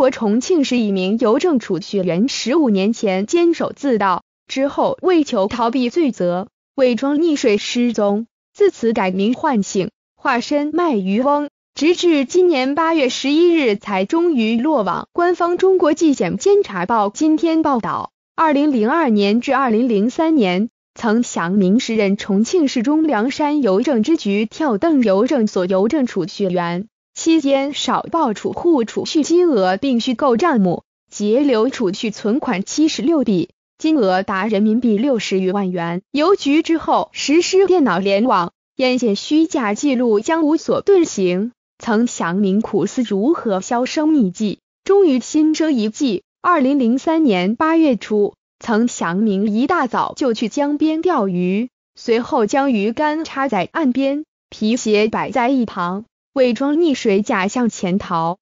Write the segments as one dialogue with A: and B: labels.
A: 国重庆市一名邮政储蓄员，十五年前监守自盗，之后为求逃避罪责，伪装溺水失踪，自此改名换姓，化身卖鱼翁，直至今年八月十一日才终于落网。官方《中国纪检监察报》今天报道，二零零二年至二零零三年，曾祥明时任重庆市中梁山邮政支局跳凳邮政所邮政储蓄员。期间少报储户储蓄金额并虚构账目，截留储蓄存款七十六笔，金额达人民币六十余万元。邮局之后实施电脑联网，沿线虚假记录将无所遁形。曾祥明苦思如何销声匿迹，终于心生一计。二零零三年八月初，曾祥明一大早就去江边钓鱼，随后将鱼竿插在岸边，皮鞋摆在一旁。伪装溺水假象潜逃，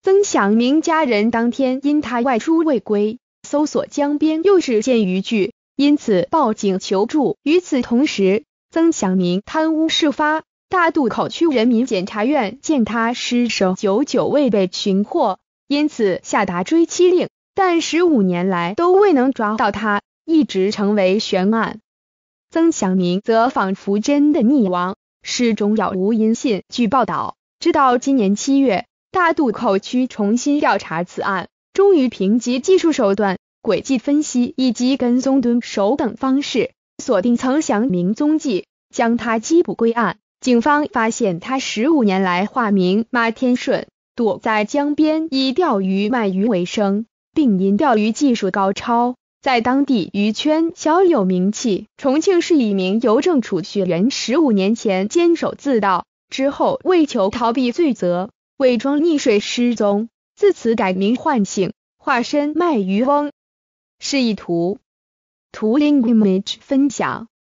A: 曾祥明家人当天因他外出未归，搜索江边又是见渔具，因此报警求助。与此同时，曾祥明贪污事发，大渡口区人民检察院见他失手久久未被寻获，因此下达追妻令，但十五年来都未能抓到他，一直成为悬案。曾祥明则仿佛真的溺亡。市中药无音信。据报道，直到今年七月，大渡口区重新调查此案，终于凭借技术手段、轨迹分析以及跟踪蹲守等方式，锁定曾祥明踪迹，将他缉捕归案。警方发现，他十五年来化名马天顺，躲在江边以钓鱼卖鱼为生，并因钓鱼技术高超。在当地娱圈小有名气。重庆市一名邮政储蓄员，十五年前监守自盗，之后为求逃避罪责，伪装溺水失踪，自此改名换姓，化身卖鱼翁。示意图，图灵 image 分享。